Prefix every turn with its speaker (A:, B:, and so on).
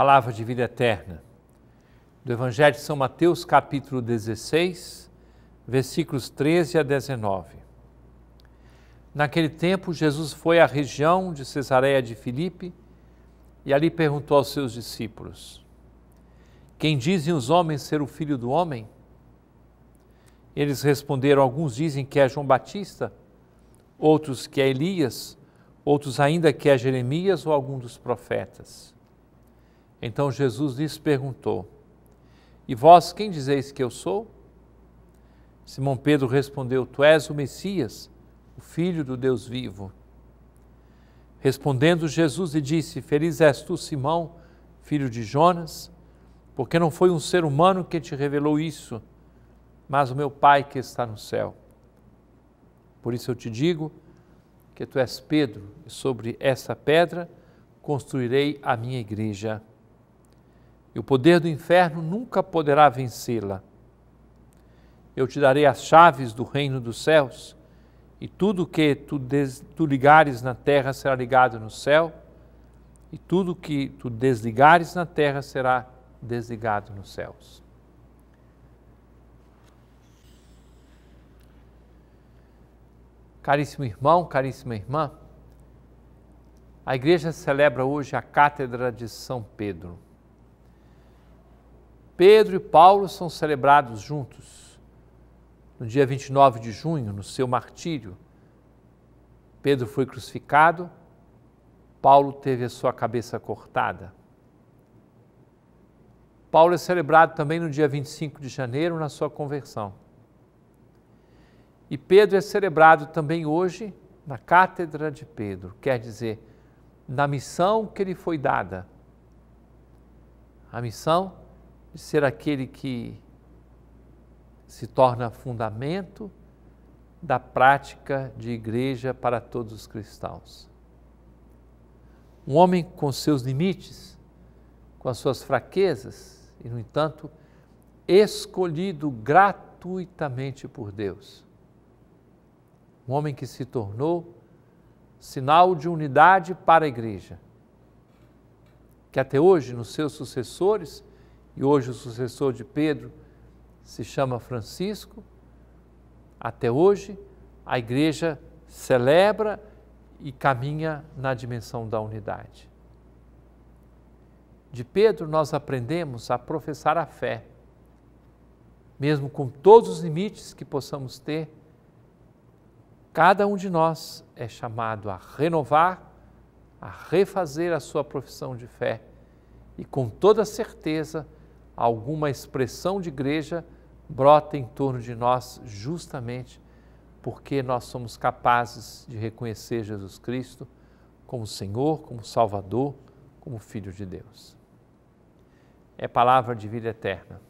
A: palavra de vida eterna. Do Evangelho de São Mateus, capítulo 16, versículos 13 a 19. Naquele tempo, Jesus foi à região de Cesareia de Filipe e ali perguntou aos seus discípulos: Quem dizem os homens ser o filho do homem? Eles responderam: Alguns dizem que é João Batista, outros que é Elias, outros ainda que é Jeremias ou algum dos profetas. Então Jesus lhes perguntou: E vós quem dizeis que eu sou? Simão Pedro respondeu: Tu és o Messias, o Filho do Deus vivo. Respondendo Jesus lhe disse: Feliz és tu, Simão, filho de Jonas, porque não foi um ser humano que te revelou isso, mas o meu Pai que está no céu. Por isso eu te digo que tu és Pedro, e sobre essa pedra construirei a minha igreja e o poder do inferno nunca poderá vencê-la. Eu te darei as chaves do reino dos céus, e tudo que tu, des, tu ligares na terra será ligado no céu, e tudo que tu desligares na terra será desligado nos céus. Caríssimo irmão, caríssima irmã, a igreja celebra hoje a Cátedra de São Pedro. Pedro e Paulo são celebrados juntos. No dia 29 de junho, no seu martírio, Pedro foi crucificado, Paulo teve a sua cabeça cortada. Paulo é celebrado também no dia 25 de janeiro, na sua conversão. E Pedro é celebrado também hoje na Cátedra de Pedro, quer dizer, na missão que lhe foi dada. A missão de ser aquele que se torna fundamento da prática de igreja para todos os cristãos. Um homem com seus limites, com as suas fraquezas, e, no entanto, escolhido gratuitamente por Deus. Um homem que se tornou sinal de unidade para a igreja, que até hoje, nos seus sucessores, e hoje o sucessor de Pedro se chama Francisco. Até hoje, a igreja celebra e caminha na dimensão da unidade. De Pedro, nós aprendemos a professar a fé, mesmo com todos os limites que possamos ter. Cada um de nós é chamado a renovar, a refazer a sua profissão de fé e, com toda certeza, alguma expressão de igreja brota em torno de nós justamente porque nós somos capazes de reconhecer Jesus Cristo como Senhor, como Salvador, como Filho de Deus. É palavra de vida eterna.